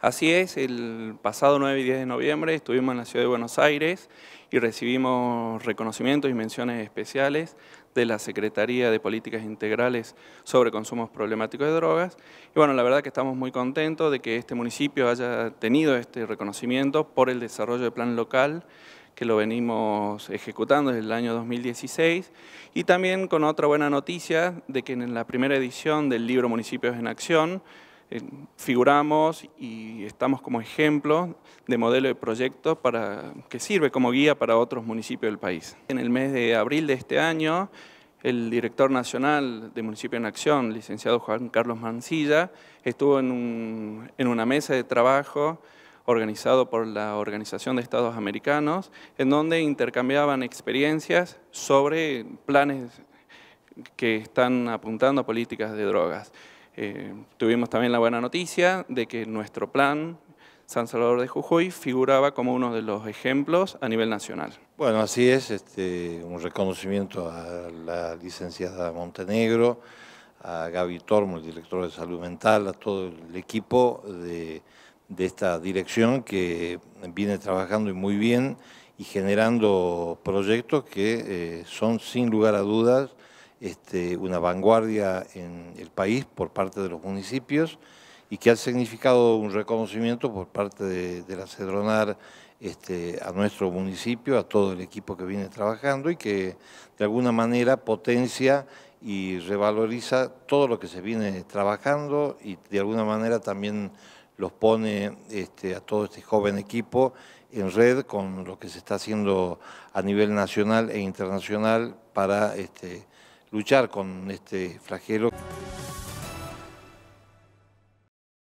Así es, el pasado 9 y 10 de noviembre estuvimos en la ciudad de Buenos Aires y recibimos reconocimientos y menciones especiales de la Secretaría de Políticas Integrales sobre Consumos Problemáticos de Drogas. Y bueno, la verdad que estamos muy contentos de que este municipio haya tenido este reconocimiento por el desarrollo de plan local que lo venimos ejecutando desde el año 2016, y también con otra buena noticia de que en la primera edición del libro Municipios en Acción, eh, figuramos y estamos como ejemplo de modelo de proyecto que sirve como guía para otros municipios del país. En el mes de abril de este año, el director nacional de Municipio en Acción, licenciado Juan Carlos Mancilla, estuvo en, en una mesa de trabajo organizado por la Organización de Estados Americanos, en donde intercambiaban experiencias sobre planes que están apuntando a políticas de drogas. Eh, tuvimos también la buena noticia de que nuestro plan San Salvador de Jujuy figuraba como uno de los ejemplos a nivel nacional. Bueno, así es, este, un reconocimiento a la licenciada Montenegro, a Gaby Tormo, el director de salud mental, a todo el equipo de, esta dirección que viene trabajando muy bien y generando proyectos que eh, son sin lugar a dudas este, una vanguardia en el país por parte de los municipios y que ha significado un reconocimiento por parte de, la Cedronar este, a nuestro municipio, a todo el equipo que viene trabajando y que de alguna manera potencia y revaloriza todo lo que se viene trabajando y de alguna manera también los pone este, a todo este joven equipo en red con lo que se está haciendo a nivel nacional e internacional para este, luchar con este flagelo.